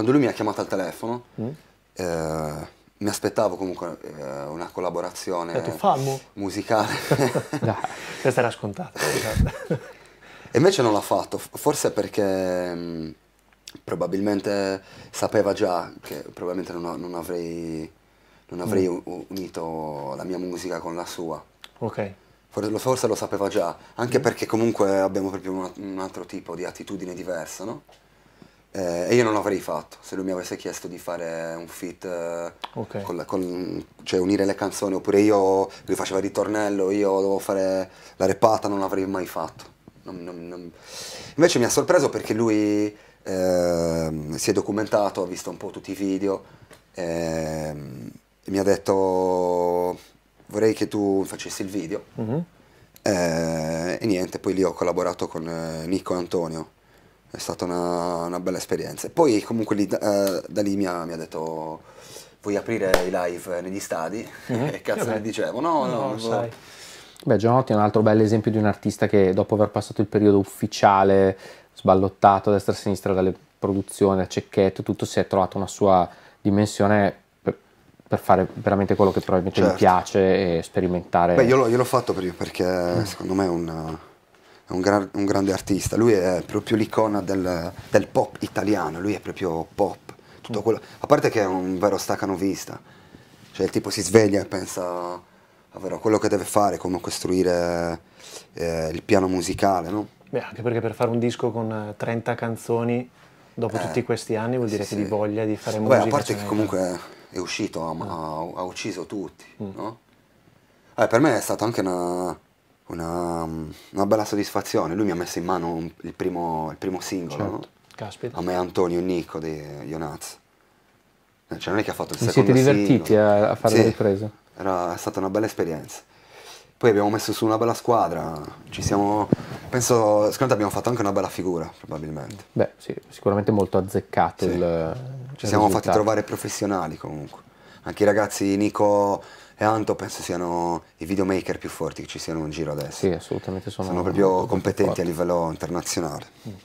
quando lui mi ha chiamato al telefono, mm. eh, mi aspettavo comunque eh, una collaborazione eh, musicale. no, questa era scontata. Diciamo. e invece non l'ha fatto, forse perché mh, mm, probabilmente sapeva già che probabilmente non, non avrei, non avrei mm. unito la mia musica con la sua. Ok. Forse, forse lo sapeva già, anche mm. perché comunque abbiamo proprio un, un altro tipo di attitudine diversa, no? Eh, e io non l'avrei fatto se lui mi avesse chiesto di fare un fit, eh, okay. con, con, cioè unire le canzoni, oppure io, lui faceva il ritornello, io dovevo fare la repata, non l'avrei mai fatto. Non, non, non... Invece mi ha sorpreso perché lui eh, si è documentato, ha visto un po' tutti i video ehm, e mi ha detto vorrei che tu facessi il video. Mm -hmm. e niente, poi lì ho collaborato con eh, Nico e Antonio è stata una, una bella esperienza. E poi comunque lì, eh, da lì mi ha, mi ha detto vuoi aprire i live eh, negli stadi? Mm -hmm. E cazzo ne dicevo, no, no, no lo sai. Boh. Beh, Giovanotti è un altro bel esempio di un artista che dopo aver passato il periodo ufficiale, sballottato a destra e a sinistra dalle produzioni, a cecchetto, tutto, si è trovato una sua dimensione per, per fare veramente quello che probabilmente certo. gli piace e sperimentare. Beh, io l'ho fatto prima perché mm. secondo me è un è un, gran, un, grande artista, lui è proprio l'icona del, del, pop italiano, lui è proprio pop, tutto mm. quello, a parte che è un vero stacanovista, cioè il tipo si sveglia e pensa a ah, quello che deve fare, come costruire eh, il piano musicale, no? Beh, anche perché per fare un disco con 30 eh, canzoni dopo eh, tutti questi anni vuol dire sì, che sì. di voglia di fare musica. Beh, a parte cioè, che eh. comunque è uscito, ha, ah. ha, ha ucciso tutti, mm. no? Eh, per me è stata anche una, una, una, bella soddisfazione. Lui mi ha messo in mano un, il, primo, il, primo, singolo, certo. no? a me Antonio Nico di Ionaz. Cioè non è che ha fatto il Mi secondo siete divertiti singolo. a fare sì, le riprese? Era stata una bella esperienza. Poi abbiamo messo su una bella squadra, ci siamo, penso, secondo te abbiamo fatto anche una bella figura, probabilmente. Beh, sì, sicuramente molto azzeccato sì. il Ci il siamo risultato. fatti trovare professionali comunque anche i ragazzi Nico e Anto penso siano i videomaker più forti che ci siano in giro adesso. Sì, assolutamente sono. Sono proprio competenti a livello internazionale. Mm.